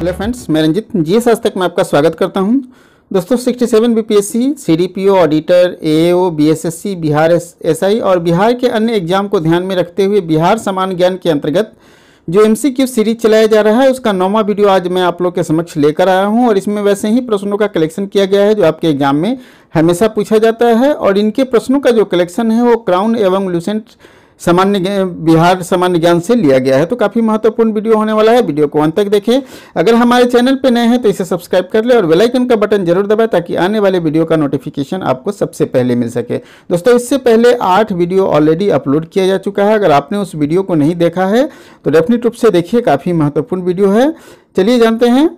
hello friends मैं Ranjit G S आज तक मैं आपका स्वागत करता हूं दोस्तों 67 B P auditor A BSSC, Bihar SI और बिहार के अन्य एग्जाम को ध्यान में रखते हुए बिहार समान ज्ञान के अंतर्गत जो एम सीरीज चलाया जा रहा है उसका नौवा वीडियो आज मैं आप लोग के समक्ष लेकर आया हूँ और इसमें वैसे ही प्रश्नों का कलेक्शन किया गया है जो आपके एग्जाम में हमेशा पूछा जाता है और इनके प्रश्नों का जो कलेक्शन है वो क्राउन एवं लूसेंट सामान्य बिहार सामान्य ज्ञान से लिया गया है तो काफ़ी महत्वपूर्ण वीडियो होने वाला है वीडियो को अंत तक देखें अगर हमारे चैनल पर नए हैं तो इसे सब्सक्राइब कर ले और बेलाइकन का बटन जरूर दबाए ताकि आने वाले वीडियो का नोटिफिकेशन आपको सबसे पहले मिल सके दोस्तों इससे पहले आठ वीडियो ऑलरेडी अपलोड किया जा चुका है अगर आपने उस वीडियो को नहीं देखा है तो डेफिनेट रूप से देखिए काफ़ी महत्वपूर्ण वीडियो है चलिए जानते हैं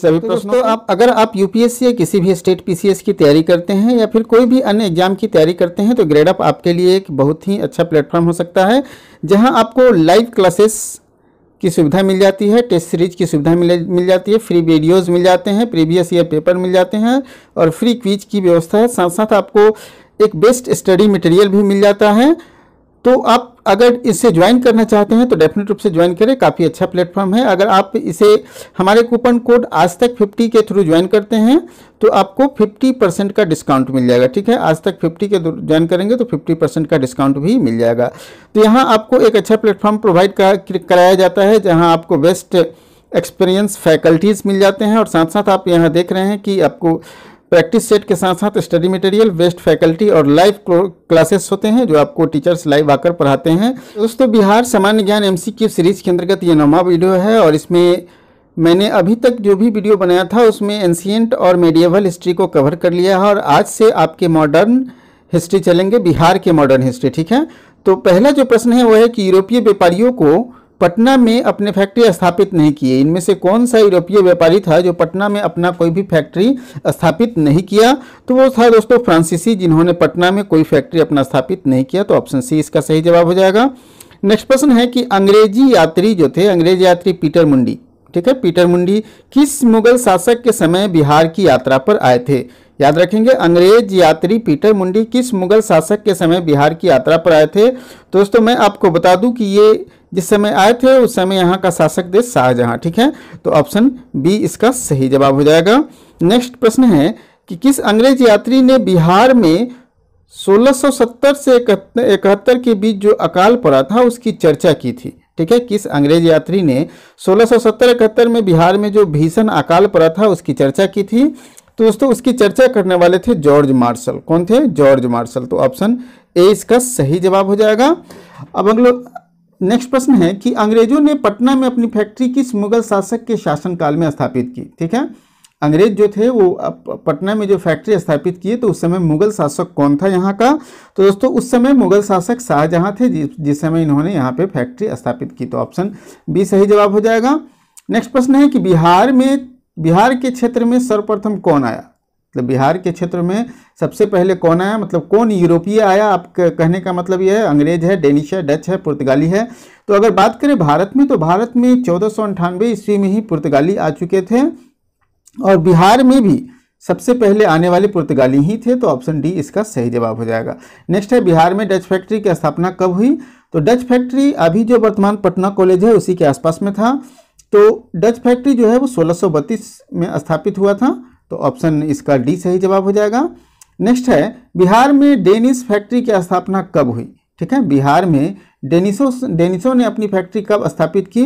सभी तो आप अगर आप यूपीएससी या किसी भी स्टेट पीसीएस की तैयारी करते हैं या फिर कोई भी अन्य एग्जाम की तैयारी करते हैं तो ग्रेड अप आपके लिए एक बहुत ही अच्छा प्लेटफॉर्म हो सकता है जहां आपको लाइव क्लासेस की सुविधा मिल जाती है टेस्ट सीरीज की सुविधा मिल मिल जाती है फ्री वीडियोस मिल जाते हैं प्रीवियस ईयर पेपर मिल जाते हैं और फ्री क्विज की व्यवस्था है साथ साथ आपको एक बेस्ट स्टडी मटेरियल भी मिल जाता है तो आप अगर इससे ज्वाइन करना चाहते हैं तो डेफिनेट रूप से ज्वाइन करें काफ़ी अच्छा प्लेटफॉर्म है अगर आप इसे हमारे कूपन कोड आज तक फिफ्टी के थ्रू ज्वाइन करते हैं तो आपको फिफ्टी परसेंट का डिस्काउंट मिल जाएगा ठीक है आज तक फिफ्टी के ज्वाइन करेंगे तो फिफ्टी परसेंट का डिस्काउंट भी मिल जाएगा तो यहाँ आपको एक अच्छा प्लेटफॉर्म प्रोवाइड कराया जाता है जहाँ आपको बेस्ट एक्सपीरियंस फैकल्टीज़ मिल जाते हैं और साथ साथ आप यहाँ देख रहे हैं कि आपको प्रैक्टिस सेट के साथ साथ स्टडी मटेरियल बेस्ट फैकल्टी और लाइव क्लासेस होते हैं जो आपको टीचर्स लाइव आकर पढ़ाते हैं दोस्तों बिहार सामान्य ज्ञान एम सीरीज के अंतर्गत ये नवा वीडियो है और इसमें मैंने अभी तक जो भी वीडियो बनाया था उसमें एंशियंट और मेडिएवल हिस्ट्री को कवर कर लिया है और आज से आपके मॉडर्न हिस्ट्री चलेंगे बिहार के मॉडर्न हिस्ट्री ठीक है तो पहला जो प्रश्न है वो है कि यूरोपीय व्यापारियों को पटना में अपने फैक्ट्री स्थापित नहीं किए इनमें से कौन सा यूरोपीय व्यापारी था जो पटना में अपना कोई भी फैक्ट्री स्थापित नहीं किया तो वो था दोस्तों फ्रांसीसी जिन्होंने पटना में कोई फैक्ट्री अपना स्थापित नहीं किया तो ऑप्शन सी इसका सही जवाब हो जाएगा नेक्स्ट प्रश्न है कि अंग्रेजी यात्री जो थे अंग्रेज यात्री पीटर मुंडी ठीक है पीटर मुंडी किस मुगल शासक के समय बिहार की यात्रा पर आए थे याद रखेंगे अंग्रेज यात्री पीटर मुंडी किस मुगल शासक के समय बिहार की यात्रा पर आए थे दोस्तों मैं आपको बता दूं कि ये जिस समय आए थे उस समय यहाँ का शासक देश शाहजहां ठीक है तो ऑप्शन बी इसका सही जवाब हो जाएगा नेक्स्ट प्रश्न है कि किस अंग्रेज यात्री ने बिहार में 1670 से इकहत्तर के बीच जो अकाल पड़ा था उसकी चर्चा की थी ठीक है किस अंग्रेज यात्री ने 1670 इकहत्तर में बिहार में जो भीषण अकाल पड़ा था उसकी चर्चा की थी तो दोस्तों उसकी चर्चा करने वाले थे जॉर्ज मार्शल कौन थे जॉर्ज मार्शल तो ऑप्शन ए इसका सही जवाब हो जाएगा अब अगलो नेक्स्ट प्रश्न है कि अंग्रेजों ने पटना में अपनी फैक्ट्री किस मुगल शासक के शासनकाल में स्थापित की ठीक है अंग्रेज जो थे वो पटना में जो फैक्ट्री स्थापित किए तो उस समय मुगल शासक कौन था यहाँ का तो दोस्तों उस समय मुगल शासक शाहजहाँ थे जिस जिस समय इन्होंने यहाँ पे फैक्ट्री स्थापित की तो ऑप्शन बी सही जवाब हो जाएगा नेक्स्ट प्रश्न है कि बिहार में बिहार के क्षेत्र में सर्वप्रथम कौन आया मतलब बिहार के क्षेत्र में सबसे पहले कौन आया मतलब कौन यूरोपीय आया आप कहने का मतलब यह है अंग्रेज है डेनिश है डच है पुर्तगाली है तो अगर बात करें भारत में तो भारत में चौदह सौ अंठानवे ईस्वी में ही पुर्तगाली आ चुके थे और बिहार में भी सबसे पहले आने वाले पुर्तगाली ही थे तो ऑप्शन डी इसका सही जवाब हो जाएगा नेक्स्ट है बिहार में डच फैक्ट्री की स्थापना कब हुई तो डच फैक्ट्री अभी जो वर्तमान पटना कॉलेज है उसी के आसपास में था तो डच फैक्ट्री जो है वो सोलह में स्थापित हुआ था तो ऑप्शन इसका डी सही जवाब हो जाएगा नेक्स्ट है बिहार में डेनिस फैक्ट्री की स्थापना कब हुई ठीक है बिहार में डेनिसो डेनिसो ने अपनी फैक्ट्री कब स्थापित की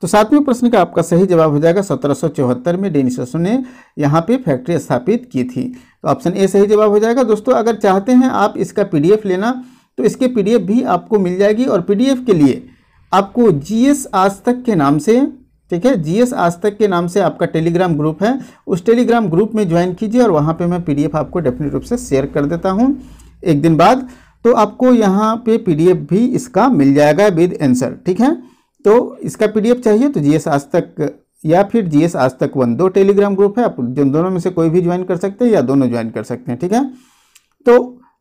तो सातवें प्रश्न का आपका सही जवाब हो जाएगा सत्रह में डेनिसो ने यहाँ पे फैक्ट्री स्थापित की थी तो ऑप्शन ए सही जवाब हो जाएगा दोस्तों अगर चाहते हैं आप इसका पीडीएफ लेना तो इसके पीडीएफ भी आपको मिल जाएगी और पीडीएफ के लिए आपको जीएस आज तक के नाम से ठीक है जी एस आज तक के नाम से आपका टेलीग्राम ग्रुप है उस टेलीग्राम ग्रुप में ज्वाइन कीजिए और वहाँ पे मैं पीडीएफ आपको डेफिनेट रूप से शेयर कर देता हूँ एक दिन बाद तो आपको यहाँ पे पीडीएफ भी इसका मिल जाएगा विद आंसर ठीक है तो इसका पीडीएफ चाहिए तो जी एस आज तक या फिर जी एस आज तक वन दो टेलीग्राम ग्रुप है आप दोनों में से कोई भी ज्वाइन कर सकते हैं या दोनों ज्वाइन कर सकते हैं ठीक है तो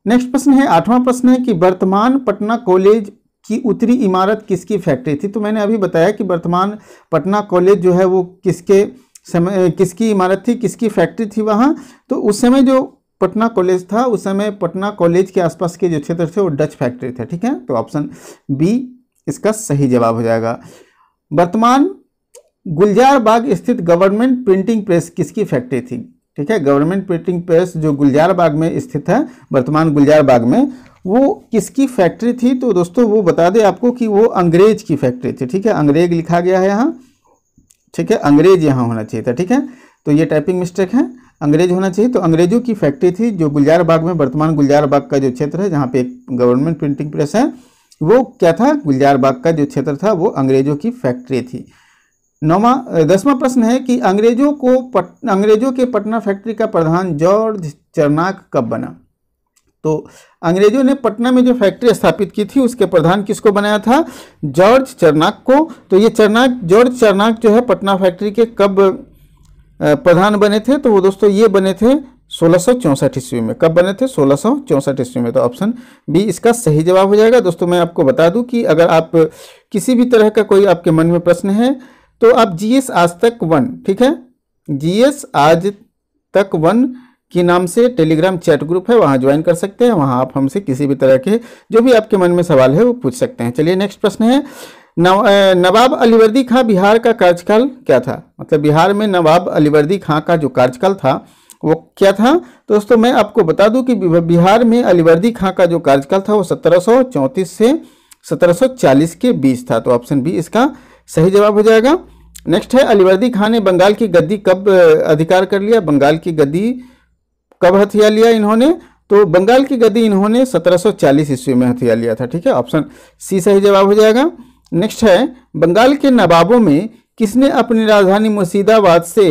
नेक्स्ट प्रश्न है आठवां प्रश्न है कि वर्तमान पटना कॉलेज कि उत्तरी इमारत किसकी फैक्ट्री थी तो मैंने अभी बताया कि वर्तमान पटना कॉलेज जो है वो किसके समय किसकी इमारत थी किसकी फैक्ट्री थी वहाँ तो उस समय जो पटना कॉलेज था उस समय पटना कॉलेज के आसपास के जो क्षेत्र थे वो डच फैक्ट्री थे ठीक है तो ऑप्शन बी इसका सही जवाब हो जाएगा वर्तमान गुलजार बाग स्थित गवर्नमेंट प्रिंटिंग प्रेस किसकी फैक्ट्री थी ठीक है गवर्नमेंट प्रिंटिंग प्रेस जो गुलजार बाग में स्थित है वर्तमान गुलजार बाग में वो किसकी फैक्ट्री थी तो दोस्तों वो बता दें आपको कि वो अंग्रेज की फैक्ट्री थी ठीक है अंग्रेज लिखा गया है यहाँ ठीक है अंग्रेज यहाँ होना चाहिए था ठीक है तो ये टाइपिंग मिस्टेक है अंग्रेज होना चाहिए तो अंग्रेजों की फैक्ट्री थी जो गुलजार बाग में वर्तमान गुलजार बाग का जो क्षेत्र है जहाँ पे एक गवर्नमेंट प्रिंटिंग प्रेस है वो क्या था गुलजार बाग का जो क्षेत्र था वो अंग्रेजों की फैक्ट्री थी नौवा दसवां प्रश्न है कि अंग्रेजों को पट अंग्रेजों के पटना फैक्ट्री का प्रधान जॉर्ज चरनाक कब बना तो अंग्रेजों ने पटना में जो फैक्ट्री स्थापित की थी उसके प्रधान किसको बनाया था जॉर्ज चरनाक को तो ये चरनाक जॉर्ज चरनाक जो है पटना फैक्ट्री के कब प्रधान बने थे तो वो दोस्तों ये बने थे सोलह ईस्वी में कब बने थे सोलह ईस्वी में तो ऑप्शन बी इसका सही जवाब हो जाएगा दोस्तों मैं आपको बता दूं कि अगर आप किसी भी तरह का कोई आपके मन में प्रश्न है तो आप जीएस आज तक वन ठीक है जीएस आज तक वन के नाम से टेलीग्राम चैट ग्रुप है वहाँ ज्वाइन कर सकते हैं वहाँ आप हमसे किसी भी तरह के जो भी आपके मन में सवाल है वो पूछ सकते हैं चलिए नेक्स्ट प्रश्न है नवाब अलीवर्दी खां बिहार का कार्यकाल क्या था मतलब बिहार में नवाब अलीवर्दी खां का जो कार्यकाल था वो क्या था तो दोस्तों मैं आपको बता दूं कि बिहार में अलीवर्दी खां का जो कार्यकाल था वो सत्रह से 1740 के बीच था तो ऑप्शन बी इसका सही जवाब हो जाएगा नेक्स्ट है अलीवर्दी खां ने बंगाल की गद्दी कब अधिकार कर लिया बंगाल की गद्दी कब हथिया लिया इन्होंने तो बंगाल की गद्दी इन्होंने 1740 ईस्वी में हथिया लिया था ठीक है ऑप्शन सी सही जवाब हो जाएगा नेक्स्ट है बंगाल के नवाबों में किसने अपनी राजधानी मुर्शिदाबाद से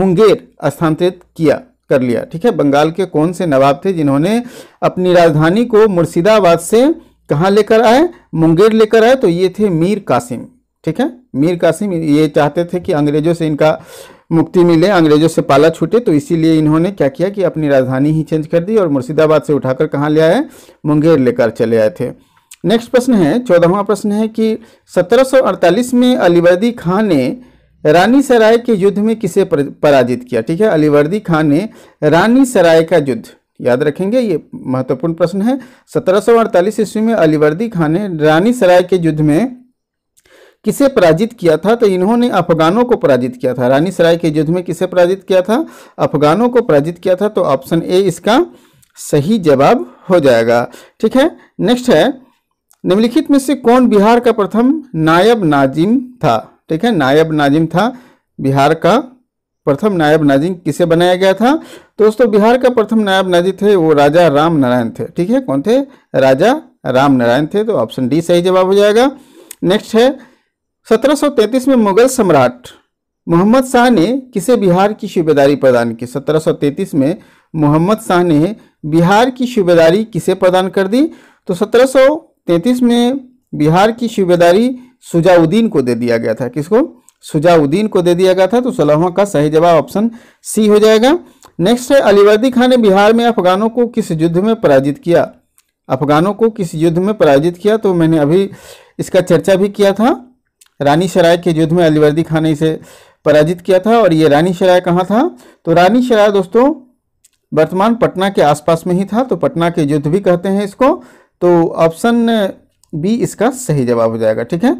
मुंगेर स्थानांतरित किया कर लिया ठीक है बंगाल के कौन से नवाब थे जिन्होंने अपनी राजधानी को मुर्शिदाबाद से कहाँ लेकर आए मुंगेर लेकर आए तो ये थे मीर कासिम ठीक है मीर कासिम ये चाहते थे कि अंग्रेजों से इनका मुक्ति मिले अंग्रेजों से पाला छूटे तो इसीलिए इन्होंने क्या किया कि अपनी राजधानी ही चेंज कर दी और मुर्शिदाबाद से उठाकर कहाँ ले आए मुंगेर लेकर चले आए थे नेक्स्ट प्रश्न है चौदहवा प्रश्न है कि 1748 में अलीवर्दी खां ने रानी सराय के युद्ध में किसे पराजित किया ठीक है अलीवर्दी खां ने रानी सराय का युद्ध याद रखेंगे ये महत्वपूर्ण प्रश्न है 1748 ईस्वी में अलीवर्दी खां ने रानी सराय के युद्ध में किसे पराजित किया था तो इन्होंने अफगानों को पराजित किया था रानी सराय के युद्ध में किसे पराजित किया था अफगानों को पराजित किया था तो ऑप्शन ए इसका सही जवाब हो जाएगा ठीक है नेक्स्ट है निम्नलिखित में से कौन बिहार का प्रथम नायब नाजिम था ठीक है नायब नाजिम था बिहार का प्रथम नायब नाजिम किसे बनाया गया था तो दोस्तों बिहार का प्रथम नायब नाजिम थे वो राजा राम नारायण थे ठीक है कौन थे राजा राम नारायण थे तो ऑप्शन डी सही जवाब हो जाएगा नेक्स्ट है 1733 में मुगल सम्राट मोहम्मद शाह ने किसे बिहार की सूबेदारी प्रदान की 1733 में मोहम्मद शाह ने बिहार की सूबेदारी किसे प्रदान कर दी तो 1733 में बिहार की सूबेदारी सुजाउद्दीन को दे दिया गया था किसको सुजाउद्दीन को दे दिया गया था तो सोलहवा का सही जवाब ऑप्शन सी हो जाएगा नेक्स्ट है अलीवर्दी खान ने बिहार में अफगानों को किस युद्ध में पराजित किया अफगानों को किस युद्ध में पराजित किया तो मैंने अभी इसका चर्चा भी किया था रानी शराय के युद्ध में अलीवर्दी खान ने इसे पराजित किया था और ये रानी शराय कहाँ था तो रानी शराय दोस्तों वर्तमान पटना के आसपास में ही था तो पटना के युद्ध भी कहते हैं इसको तो ऑप्शन बी इसका सही जवाब हो जाएगा ठीक है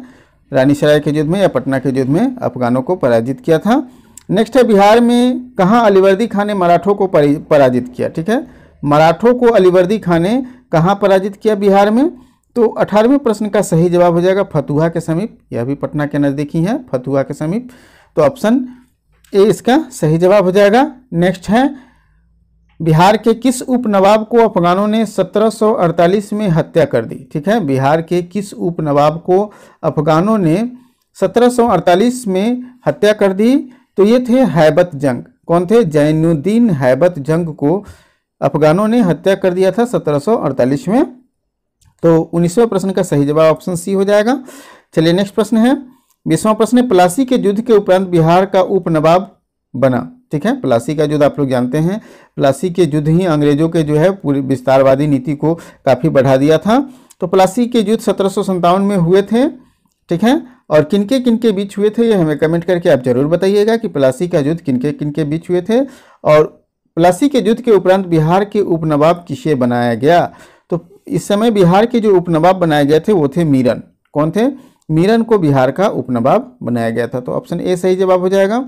रानी सराय के युद्ध में या पटना के युद्ध में अफगानों को पराजित किया था नेक्स्ट है बिहार में कहाँ अलीवर्दी खान ने मराठों को पराजित किया ठीक है मराठों को अलीवर्दी खान ने कहाँ पराजित किया बिहार में तो अठारहवें प्रश्न का सही जवाब हो जाएगा फतुहा के समीप यह भी पटना के नज़दीक ही है फतुहा के समीप तो ऑप्शन ए इसका सही जवाब हो जाएगा नेक्स्ट है बिहार के किस उप नवाब को अफगानों ने 1748 में हत्या कर दी ठीक है बिहार के किस उप नवाब को अफगानों ने 1748 में हत्या कर दी तो ये थे हैबत जंग कौन थे जैनुद्दीन हैबत जंग को अफगानों ने हत्या कर दिया था 1748 में तो उन्नीसवें प्रश्न का सही जवाब ऑप्शन सी हो जाएगा चलिए नेक्स्ट प्रश्न है बीसवा प्रश्न है प्लासी के युद्ध के उपरांत बिहार का उप बना ठीक है प्लासी का युद्ध आप लोग जानते हैं प्लासी के युद्ध ही अंग्रेजों के जो है पूरी विस्तारवादी नीति को काफ़ी बढ़ा दिया था तो प्लासी के युद्ध सत्रह में हुए थे ठीक है और किनके किनके बीच हुए थे ये हमें कमेंट करके आप जरूर बताइएगा कि प्लासी का युद्ध किनके किनके बीच हुए थे और प्लासी के युद्ध के उपरांत बिहार के उपनवाब किसे बनाया गया इस समय बिहार के जो उपनवाब बनाए गए थे वो थे मीरन कौन थे मीरन को बिहार का उपनवाब बनाया गया था तो ऑप्शन ए सही जवाब हो जाएगा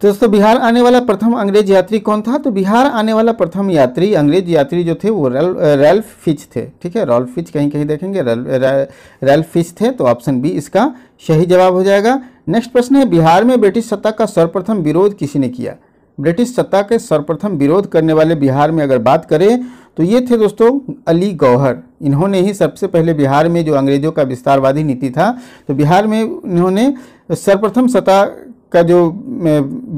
तो दोस्तों बिहार आने वाला प्रथम अंग्रेज यात्री कौन था तो बिहार आने वाला प्रथम यात्री अंग्रेज यात्री जो थे वो रेल रेल्फ फिच थे ठीक है रॉल्फ फिच कहीं कहीं देखेंगे रेल रेल्फ फिच थे तो ऑप्शन बी इसका सही जवाब हो जाएगा नेक्स्ट प्रश्न है बिहार में ब्रिटिश सत्ता का सर्वप्रथम विरोध किसी ने किया ब्रिटिश सत्ता के सर्वप्रथम विरोध करने वाले बिहार में अगर बात करें तो ये थे दोस्तों अली गौहर इन्होंने ही सबसे पहले बिहार में जो अंग्रेज़ों का विस्तारवादी नीति था तो बिहार में इन्होंने सर्वप्रथम सत्ता का जो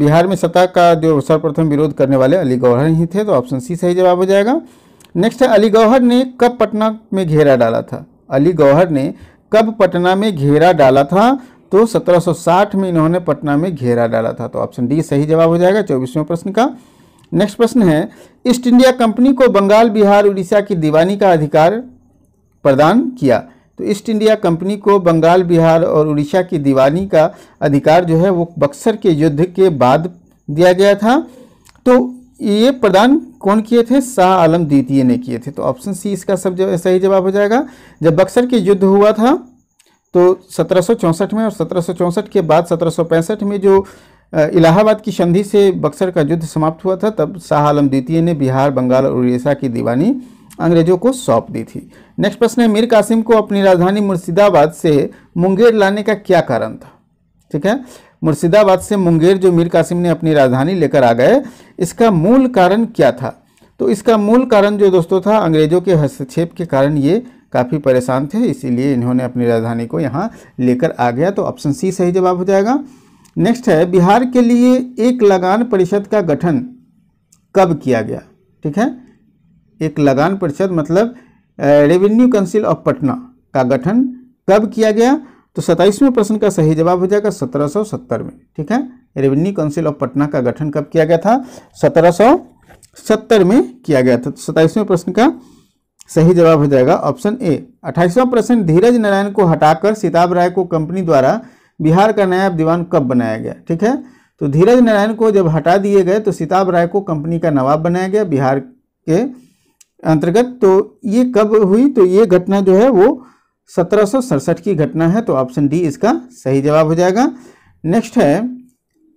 बिहार में सत्ता का जो सर्वप्रथम विरोध करने वाले अली गौहर ही थे तो ऑप्शन सी सही जवाब हो जाएगा नेक्स्ट है अली गौहर ने कब पटना में घेरा डाला था अली गौहर ने कब पटना में घेरा डाला था तो 1760 में इन्होंने पटना में घेरा डाला था तो ऑप्शन डी सही जवाब हो जाएगा चौबीसवें प्रश्न का नेक्स्ट प्रश्न है ईस्ट इंडिया कंपनी को बंगाल बिहार उड़ीसा की दीवानी का अधिकार प्रदान किया तो ईस्ट इंडिया कंपनी को बंगाल बिहार और उड़ीसा की दीवानी का अधिकार जो है वो बक्सर के युद्ध के बाद दिया गया था तो ये प्रदान कौन किए थे शाह आलम द्वितीय ने किए थे तो ऑप्शन सी इसका सब जब सही जवाब हो जाएगा जब बक्सर के युद्ध हुआ था तो सत्रह में और सत्रह के बाद सत्रह में जो इलाहाबाद की संधि से बक्सर का युद्ध समाप्त हुआ था तब शाह आलम द्वितीय ने बिहार बंगाल और उड़ीसा की दीवानी अंग्रेजों को सौंप दी थी नेक्स्ट प्रश्न है मीर कासिम को अपनी राजधानी मुर्शिदाबाद से मुंगेर लाने का क्या कारण था ठीक है मुर्शिदाबाद से मुंगेर जो मीर कासिम ने अपनी राजधानी लेकर आ गए इसका मूल कारण क्या था तो इसका मूल कारण जो दोस्तों था अंग्रेजों के हस्तक्षेप के कारण ये काफ़ी परेशान थे इसीलिए इन्होंने अपनी राजधानी को यहाँ लेकर आ गया तो ऑप्शन सी सही जवाब हो जाएगा नेक्स्ट है बिहार के लिए एक लगान परिषद का गठन कब किया गया ठीक है एक लगान परिषद मतलब रेवेन्यू काउंसिल ऑफ पटना का गठन कब किया गया तो सताईसवें प्रश्न का सही जवाब हो जाएगा 1770 में ठीक है रेवेन्यू काउंसिल ऑफ पटना का गठन कब किया गया था 1770 में किया गया था तो सताईसवें प्रश्न का सही जवाब हो जाएगा ऑप्शन ए अट्ठाईसवां प्रश्न धीरज नारायण को हटाकर सिताब राय को कंपनी द्वारा बिहार का नायब दीवान कब बनाया गया ठीक है तो धीरज नारायण को जब हटा दिए गए तो सिताब राय को कंपनी का नवाब बनाया गया बिहार के अंतर्गत तो ये कब हुई तो ये घटना जो है वो सत्रह की घटना है तो ऑप्शन डी इसका सही जवाब हो जाएगा नेक्स्ट है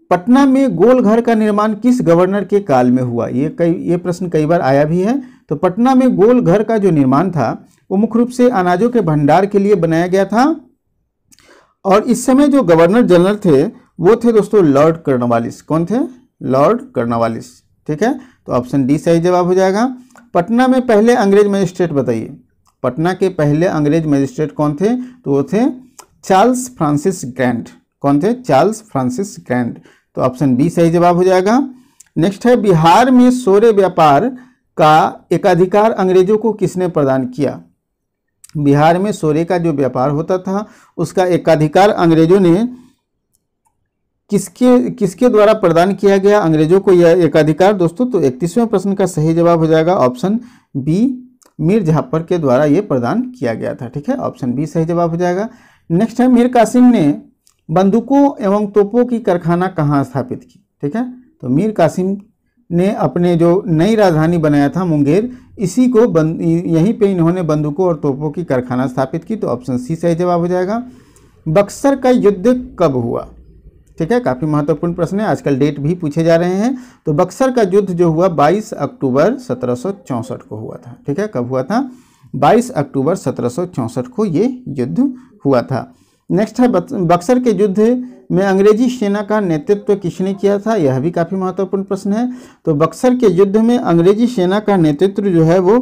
पटना में गोलघर का निर्माण किस गवर्नर के काल में हुआ ये कई ये प्रश्न कई बार आया भी है तो पटना में गोलघर का जो निर्माण था वो मुख्य रूप से अनाजों के भंडार के लिए बनाया गया था और इस समय जो गवर्नर जनरल थे वो थे दोस्तों लॉर्ड कर्नवालिस कौन थे लॉर्ड कर्नवालिस ठीक है तो ऑप्शन डी सही जवाब हो जाएगा पटना में पहले अंग्रेज मजिस्ट्रेट बताइए पटना के पहले अंग्रेज मजिस्ट्रेट कौन थे तो वो थे चार्ल्स फ्रांसिस ग्रैंड कौन थे चार्ल्स फ्रांसिस ग्रैंड तो ऑप्शन बी सही जवाब हो जाएगा नेक्स्ट है बिहार में सोरे व्यापार का एकाधिकार अंग्रेजों को किसने प्रदान किया बिहार में सोरे का जो व्यापार होता था उसका एकाधिकार अंग्रेजों ने किसके किसके द्वारा प्रदान किया गया अंग्रेजों को यह एकाधिकार दोस्तों तो इकतीसवें प्रश्न का सही जवाब हो जाएगा ऑप्शन बी मीर जाफर के द्वारा ये प्रदान किया गया था ठीक है ऑप्शन बी सही जवाब हो जाएगा नेक्स्ट है मीर कासिम ने बंदूकों एवं तोपों की कारखाना कहाँ स्थापित की ठीक है तो मीर कासिम ने अपने जो नई राजधानी बनाया था मुंगेर इसी को बंद यहीं पे इन्होंने बंदूकों और तोपों की कारखाना स्थापित की तो ऑप्शन सी सही जवाब हो जाएगा बक्सर का युद्ध कब हुआ ठीक है काफ़ी महत्वपूर्ण प्रश्न है आजकल डेट भी पूछे जा रहे हैं तो बक्सर का युद्ध जो हुआ 22 अक्टूबर 1764 को हुआ था ठीक है कब हुआ था 22 अक्टूबर 1764 को ये युद्ध हुआ था नेक्स्ट है बक्सर के युद्ध में अंग्रेजी सेना का नेतृत्व किसने किया था यह भी काफ़ी महत्वपूर्ण प्रश्न है तो बक्सर के युद्ध में अंग्रेजी सेना का नेतृत्व जो है वो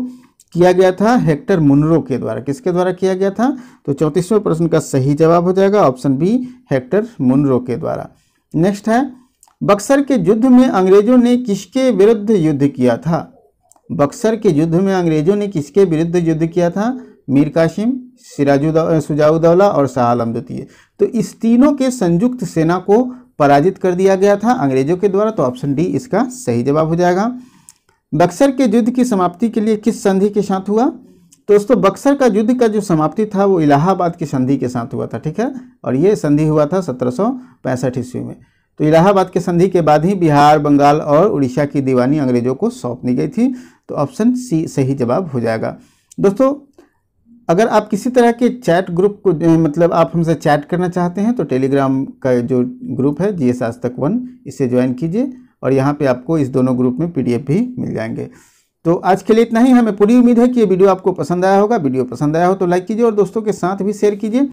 किया गया था हेक्टर मुनरो के द्वारा किसके द्वारा किया गया था तो चौंतीसवें प्रश्न का सही जवाब हो जाएगा ऑप्शन बी हेक्टर मुनरो के द्वारा नेक्स्ट है बक्सर के युद्ध में अंग्रेजों ने किसके विरुद्ध युद्ध किया था बक्सर के युद्ध में अंग्रेजों ने किसके विरुद्ध युद्ध किया था मीर काशिम सिराजुद्दौला सुजाउद्दौला और शाह आलम द्वितीय तो इस तीनों के संयुक्त सेना को पराजित कर दिया गया था अंग्रेजों के द्वारा तो ऑप्शन डी इसका सही जवाब हो जाएगा बक्सर के युद्ध की समाप्ति के लिए किस संधि के साथ हुआ तो दोस्तों बक्सर का युद्ध का जो समाप्ति था वो इलाहाबाद की संधि के साथ हुआ था ठीक है और ये संधि हुआ था सत्रह सौ पैंसठ ईस्वी में तो इलाहाबाद के संधि के बाद ही बिहार बंगाल और उड़ीसा की दीवानी अंग्रेजों को सौंप दी गई थी तो ऑप्शन सी सही जवाब हो जाएगा दोस्तों अगर आप किसी तरह के चैट ग्रुप को मतलब आप हमसे चैट करना चाहते हैं तो टेलीग्राम का जो ग्रुप है जी एस आज तक वन इसे ज्वाइन कीजिए और यहाँ पे आपको इस दोनों ग्रुप में पीडीएफ भी मिल जाएंगे तो आज के लिए इतना ही हमें पूरी उम्मीद है कि ये वीडियो आपको पसंद आया होगा वीडियो पसंद आया हो तो लाइक कीजिए और दोस्तों के साथ भी शेयर कीजिए